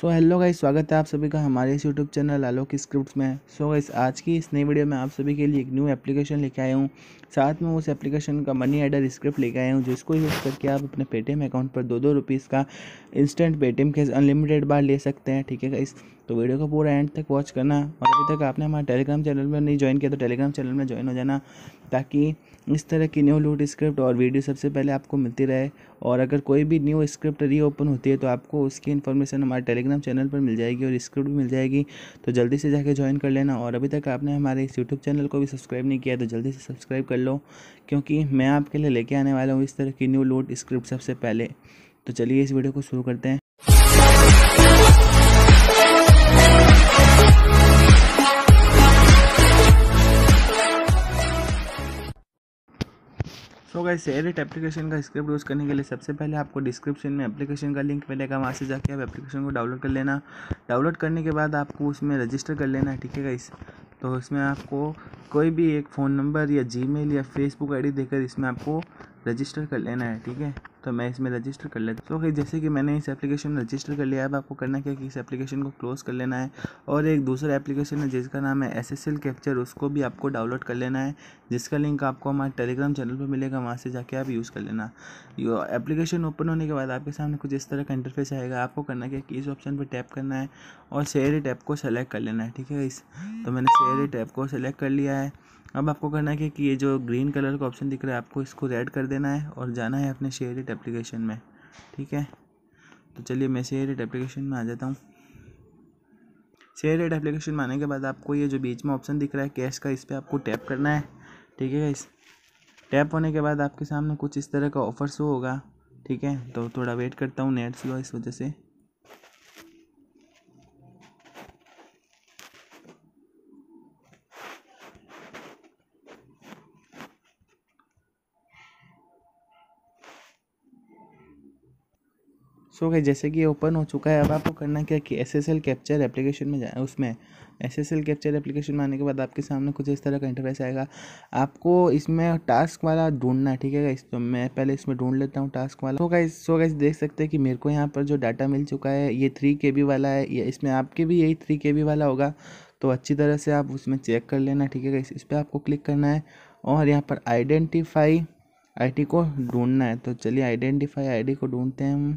so hello guys स्वागत है आप सभी का हमारे इस यूट्यूब चैनल आलोक स्क्रिप्ट्स में सो so गाइस आज की इस नई वीडियो में आप सभी के लिए एक न्यू एप्लीकेशन लेके आया हूँ साथ में उस एप्लीकेशन का मनी एडर स्क्रिप्ट लेके आया हूँ जिसको यूज़ करके आप अपने पेटीएम अकाउंट पर दो दो रुपीज़ का इंस्टेंट पेटीएम के अनलिमिटेड बार ले सकते हैं ठीक है इस तो वीडियो को पूरा एंड तक वॉच करना और अभी तक आपने हमारे टेलीग्राम चैनल में नहीं ज्वाइन किया तो टेलीग्राम चैनल में ज्वाइन हो जाना ताकि इस तरह की न्यू लूट स्क्रिप्ट और वीडियो सबसे पहले आपको मिलती रहे और अगर कोई भी न्यू स्क्रिप्ट रीओपन होती है तो आपको उसकी इन्फॉर्मेशन हमारे टेलीग्राम चैनल पर मिल जाएगी और स्क्रिप्ट भी मिल जाएगी तो जल्दी से जाके ज्वाइन कर लेना और अभी तक आपने हमारे इस यूट्यूब चैनल को भी सब्सक्राइब नहीं किया तो जल्दी से सब्सक्राइब कर लो क्योंकि मैं आपके लिए लेके आने वाला हूँ इस तरह की न्यू लोड स्क्रिप्ट सबसे पहले तो चलिए इस वीडियो को शुरू करते हैं सो गाइस एडिट एप्लीकेशन का स्क्रिप्ट यूज़ करने के लिए सबसे पहले आपको डिस्क्रिप्शन में एप्लीकेशन का लिंक मिलेगा वहाँ से जाके आप एप्लीकेशन को डाउनलोड कर लेना डाउनलोड करने के बाद आपको उसमें रजिस्टर कर लेना ठीक है गाइस तो इसमें आपको कोई भी एक फ़ोन नंबर या जी या फेसबुक आई देकर इसमें आपको रजिस्टर कर लेना है ठीक है तो मैं इसमें रजिस्टर कर लेता हूँ तो जैसे कि मैंने इस एप्लीकेशन में रजिस्टर कर लिया अब आपको करना क्या कि इस एप्लीकेशन को क्लोज़ कर लेना है और एक दूसरा एप्लीकेशन है जिसका नाम है एस एस एल कैप्चर उसको भी आपको डाउनलोड कर लेना है जिसका लिंक आपको हमारे टेलीग्राम चैनल पर मिलेगा वहाँ से जाके आप यूज़ कर लेना एप्लीकेशन ओपन होने के बाद आपके सामने कुछ इस तरह का इंटरफेस आएगा आपको करना क्या कि इस ऑप्शन पर टैप करना है और शेयर टैप को सेलेक्ट कर लेना है ठीक है इस तो मैंने शेयर टैप को सेलेक्ट कर लिया है अब आपको करना है कि ये जो ग्रीन कलर का ऑप्शन दिख रहा है आपको इसको रेड कर देना है और जाना है अपने शेयर एप्लीकेशन में ठीक है तो चलिए मैं शेयर रेट एप्लीकेशन में आ जाता हूँ शेयर रेट एप्लीकेशन में आने के बाद आपको ये जो बीच में ऑप्शन दिख रहा है कैश का इस पर आपको टैप करना है ठीक है इस टैप होने के बाद आपके सामने कुछ इस तरह का ऑफर शो होगा ठीक है तो थोड़ा वेट करता हूँ नेट स्लो इस वजह से सो गए गई जैसे कि ओपन हो चुका है अब आपको करना क्या कि S S L capture application में जाए उसमें S S L capture application में आने के बाद आपके सामने कुछ इस तरह का इंटरफेस आएगा आपको इसमें टास्क वाला ढूंढना है ठीक है इस तो मैं पहले इसमें ढूंढ लेता हूँ टास्क वाला सो इस सो गाइस देख सकते हैं कि मेरे को यहाँ पर जो डाटा मिल चुका है ये थ्री के बी वाला है या इसमें आपके भी यही थ्री के बी वाला होगा तो अच्छी तरह से आप उसमें चेक कर लेना ठीक है इस पर आपको क्लिक करना है और यहाँ पर आइडेंटिफाई आई को ढूंढना है तो चलिए आइडेंटिफाई आई को ढूंढते हैं हम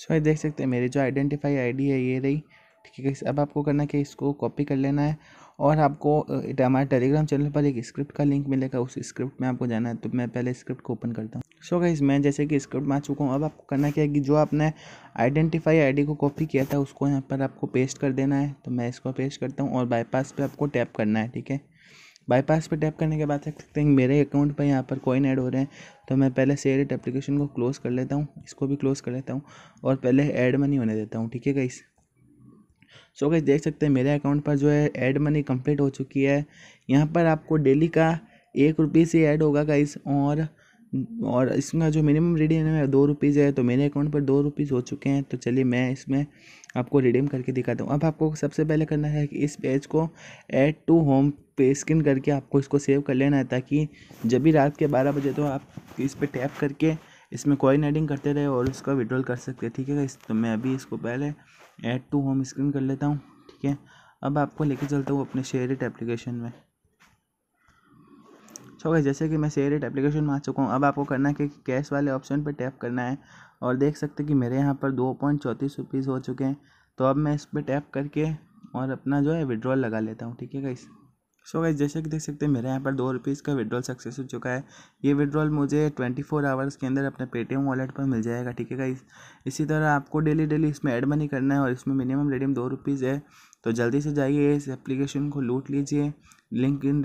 सो ये देख सकते हैं मेरी जो आइडेंटिफाई आई है ये रही ठीक है अब आपको करना क्या इसको कॉपी कर लेना है और आपको हमारे टेलीग्राम चैनल पर एक स्क्रिप्ट का लिंक मिलेगा उस स्क्रिप्ट में आपको जाना है तो मैं पहले स्क्रिप्ट को ओपन करता हूँ सो गाइज मैं जैसे कि स्क्रिप्ट में आ चुका हूँ अब आपको करना क्या है कि जो आपने आइडेंटिफाई आईडी को कॉपी किया था उसको यहाँ पर आपको पेस्ट कर देना है तो मैं इसको पेस्ट करता हूँ और बाईपास पर आपको टैप करना है ठीक है बाईपास पे टैप करने के बाद देख सकते हैं मेरे अकाउंट पर यहाँ पर कॉइन ऐड हो रहे हैं तो मैं पहले शेयर इट एप्लीकेशन को क्लोज़ कर लेता हूँ इसको भी क्लोज़ कर लेता हूँ और पहले ऐड मनी होने देता हूँ ठीक है गाइस सो so गाइस देख सकते हैं मेरे अकाउंट पर जो है ऐड मनी कम्प्लीट हो चुकी है यहाँ पर आपको डेली का एक रुपये से ऐड होगा गाइस और हम्म, और इसका जो मिनिमम रिडीम है दो रुपीज़ है तो मेरे अकाउंट पर दो रुपीज़ हो चुके हैं तो चलिए मैं इसमें आपको रिडीम करके दिखाता हूँ अब आपको सबसे पहले करना है कि इस पेज को ऐड टू होम पे स्किन करके आपको इसको सेव कर लेना है ताकि जब भी रात के बारह बजे तो आप इस पर टैप करके इसमें कॉइन एडिंग करते रहे और उसका विड्रॉल कर सकते हैं ठीक है इस तो मैं अभी इसको पहले ऐड टू होम स्क्रीन कर लेता हूँ ठीक है अब आपको लेके चलता हूँ अपने शेयर एप्लीकेशन में सो अच्छा गए जैसे कि मैं शेयर इट एप्लीकेशन में आ चुका हूँ अब आपको करना है कि कैश वाले ऑप्शन पर टैप करना है और देख सकते कि मेरे यहाँ पर दो पॉइंट चौंतीस रुपीज़ हो चुके हैं तो अब मैं इस पर टैप करके और अपना जो है विड्रॉल लगा लेता हूँ ठीक है गाइस सो गाइस जैसे कि देख सकते हैं मेरे यहाँ पर दो रुपीज़ का विड्रॉल सक्सेस हो चुका है ये विड्रॉल मुझे ट्वेंटी फोर आवर्स के अंदर अपने पेटीएम वॉलेट पर मिल जाएगा ठीक है गाइस इसी तरह आपको डेली डेली इसमें ऐड मनी करना है और इसमें मिनिमम रेडियम दो रुपीज़ है तो जल्दी से जाइए इस एप्लीकेशन को लूट लीजिए लिंक इन